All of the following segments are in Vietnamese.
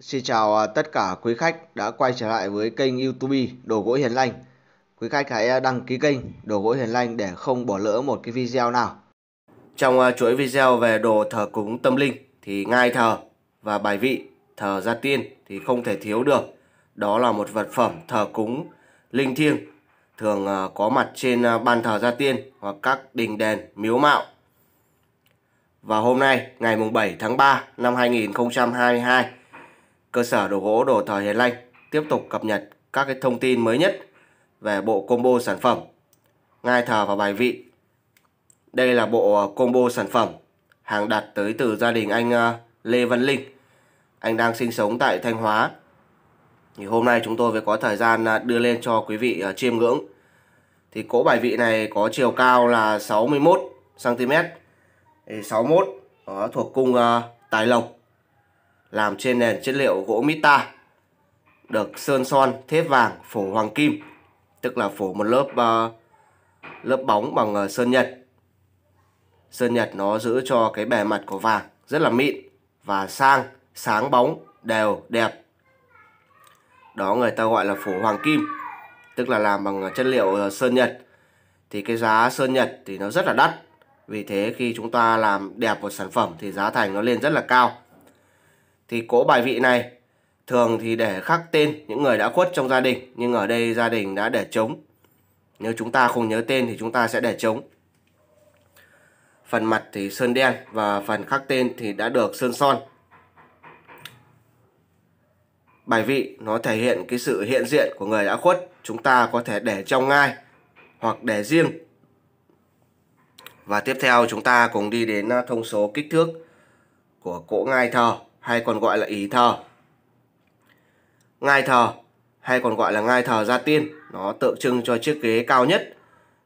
Xin chào à, tất cả quý khách đã quay trở lại với kênh YouTube Đồ gỗ Hiền Lành. Quý khách hãy à, đăng ký kênh Đồ gỗ Hiền Lành để không bỏ lỡ một cái video nào. Trong à, chuỗi video về đồ thờ cúng tâm linh thì ngai thờ và bài vị thờ gia tiên thì không thể thiếu được. Đó là một vật phẩm thờ cúng linh thiêng thường có mặt trên ban thờ gia tiên hoặc các đình đền miếu mạo. Và hôm nay ngày mùng 7 tháng 3 năm 2022 cơ sở đồ gỗ đồ thờ Hiền Lanh tiếp tục cập nhật các cái thông tin mới nhất về bộ combo sản phẩm ngai thờ và bài vị. Đây là bộ ờ, combo sản phẩm hàng đặt tới từ gia đình anh ờ, Lê Văn Linh. Anh đang sinh sống tại Thanh Hóa. Thì hôm nay chúng tôi mới có thời gian ờ, đưa lên cho quý vị chiêm ngưỡng. Thì cỗ bài vị này có chiều cao là 61 cm. 61 đó, thuộc cung Tài Lộc làm trên nền chất liệu gỗ mít ta được sơn son thép vàng phủ hoàng kim tức là phủ một lớp uh, lớp bóng bằng uh, sơn nhật sơn nhật nó giữ cho cái bề mặt của vàng rất là mịn và sang sáng bóng đều đẹp đó người ta gọi là phủ hoàng kim tức là làm bằng chất liệu uh, sơn nhật thì cái giá sơn nhật thì nó rất là đắt vì thế khi chúng ta làm đẹp một sản phẩm thì giá thành nó lên rất là cao thì cỗ bài vị này thường thì để khắc tên những người đã khuất trong gia đình nhưng ở đây gia đình đã để trống nếu chúng ta không nhớ tên thì chúng ta sẽ để trống phần mặt thì sơn đen và phần khắc tên thì đã được sơn son bài vị nó thể hiện cái sự hiện diện của người đã khuất chúng ta có thể để trong ngai hoặc để riêng và tiếp theo chúng ta cùng đi đến thông số kích thước của cỗ ngai thờ hay còn gọi là ý thờ. Ngai thờ hay còn gọi là ngai thờ gia tiên, nó tượng trưng cho chiếc ghế cao nhất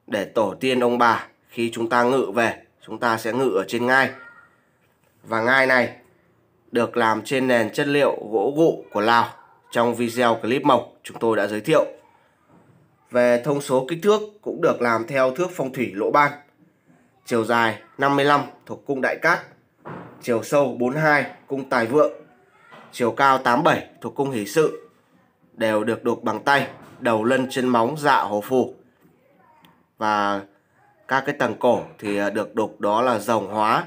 để tổ tiên ông bà khi chúng ta ngự về, chúng ta sẽ ngự ở trên ngai. Và ngai này được làm trên nền chất liệu gỗ gụ của Lào trong video clip mộc chúng tôi đã giới thiệu. Về thông số kích thước cũng được làm theo thước phong thủy lỗ ban. Chiều dài 55 thuộc cung đại cát chiều sâu 42 cung tài vượng, chiều cao 87 thuộc cung hỷ sự, đều được đục bằng tay, đầu lân chân móng dạ hồ phù. Và các cái tầng cổ thì à, được đục đó là rồng hóa,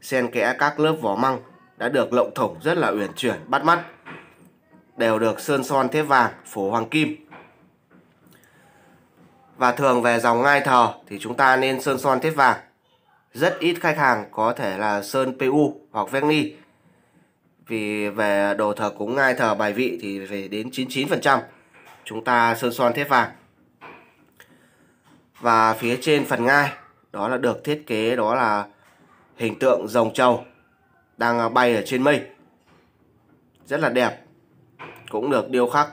xen kẽ các lớp vỏ măng đã được lộng thủng rất là uyển chuyển, bắt mắt, đều được sơn son thép vàng, phổ hoàng kim. Và thường về dòng ngai thờ thì chúng ta nên sơn son thép vàng rất ít khách hàng có thể là sơn PU hoặc verni vì về đồ thờ cúng ngai thờ bài vị thì phải đến 99% chúng ta sơn son thép vàng và phía trên phần ngai đó là được thiết kế đó là hình tượng rồng trâu đang à, bay ở trên mây rất là đẹp cũng được điêu khắc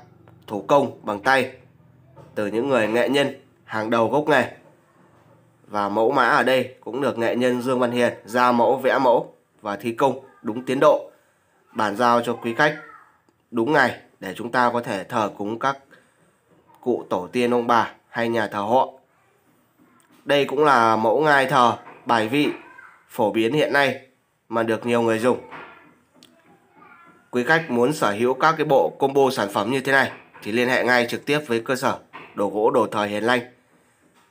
thủ công bằng tay từ những người nghệ nhân hàng đầu gốc nghề và mẫu mã ở đây cũng được nghệ nhân Dương Văn Hiền ra mẫu vẽ mẫu và thi công đúng tiến độ bàn giao cho quý khách đúng ngày để chúng ta có thể thờ cúng các cụ tổ tiên ông bà hay nhà thờ họ. Đây cũng là mẫu ngai thờ bài vị phổ biến hiện nay mà được nhiều người dùng. Quý khách muốn sở hữu các cái bộ combo sản phẩm như thế này thì liên hệ ngay trực tiếp với cơ sở đồ gỗ đồ thờ Hiền Lanh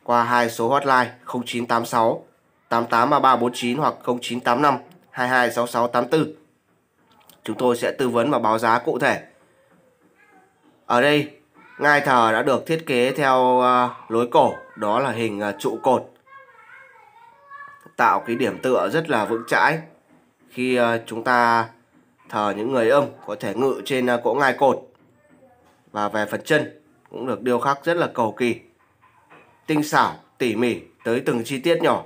qua hai số hotline 0986 883349 hoặc 0985 226684. Chúng tôi sẽ tư vấn và báo giá cụ thể. Ở đây, ngai thờ đã được thiết kế theo ờ, lối cổ, đó là hình ờ, trụ cột. Tạo cái điểm tựa rất là vững chãi. Khi ờ, chúng ta thờ những người âm có thể ngự trên cỗ ngai cột. Và về phần chân cũng được điêu khắc rất là cầu kỳ tinh xảo, tỉ mỉ tới từng chi tiết nhỏ.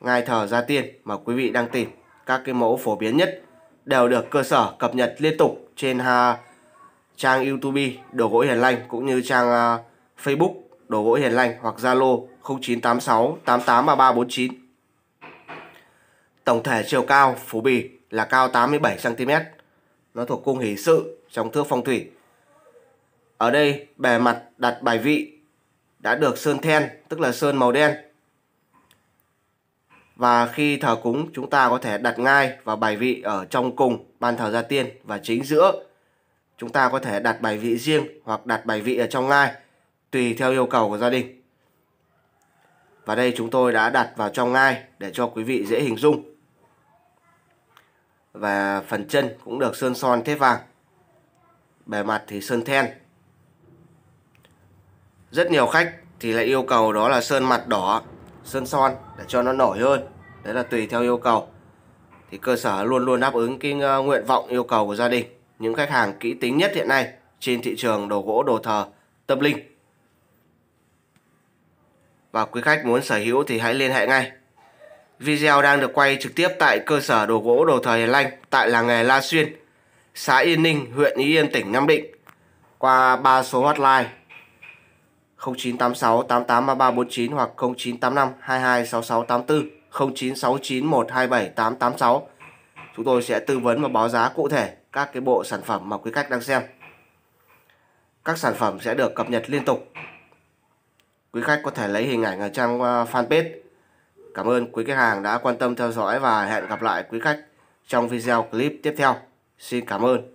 Ngài thờ gia tiên mà quý vị đang tìm, các cái mẫu phổ biến nhất đều được cơ sở cập nhật liên tục trên uh, trang YouTube Đồ Gỗ Hiền Lanh cũng như trang uh, Facebook Đồ Gỗ Hiền Lanh hoặc Zalo 0986 883349. Tổng thể chiều cao phú bì là cao 87cm. Nó thuộc cung hỷ sự trong thước phong thủy ở đây bề mặt đặt bài vị đã được sơn then, tức là sơn màu đen. Và khi thờ cúng chúng ta có thể đặt ngay vào bài vị ở trong cùng ban thờ gia tiên và chính giữa. Chúng ta có thể đặt bài vị riêng hoặc đặt bài vị ở trong ngay tùy theo yêu cầu của gia đình. Và đây chúng tôi đã đặt vào trong ngay để cho quý vị dễ hình dung. Và phần chân cũng được sơn son thép vàng. Bề mặt thì sơn then rất nhiều khách thì lại yêu cầu đó là sơn mặt đỏ sơn son để cho nó nổi hơn đấy là tùy theo yêu cầu thì cơ sở luôn luôn đáp ứng cái ờ, nguyện vọng yêu cầu của gia đình những khách hàng kỹ tính nhất hiện nay trên thị trường đồ gỗ đồ thờ tâm linh và quý khách muốn sở hữu thì hãy liên hệ ngay video đang được quay trực tiếp tại cơ sở đồ gỗ đồ thờ Hiền Lanh tại làng nghề La Xuyên xã Yên Ninh huyện Ý Yên tỉnh Nam Định qua ba số hotline 0986 883349 hoặc 0985 226684 0969 127 886. Chúng tôi sẽ tư vấn và báo giá cụ thể các cái bộ sản phẩm mà quý khách đang xem. Các sản phẩm sẽ được cập nhật liên tục. Quý khách có thể lấy hình ảnh ở trang à, fanpage. Cảm ơn quý khách hàng đã quan tâm theo dõi và hẹn gặp lại quý khách trong video clip tiếp theo. Xin cảm ơn.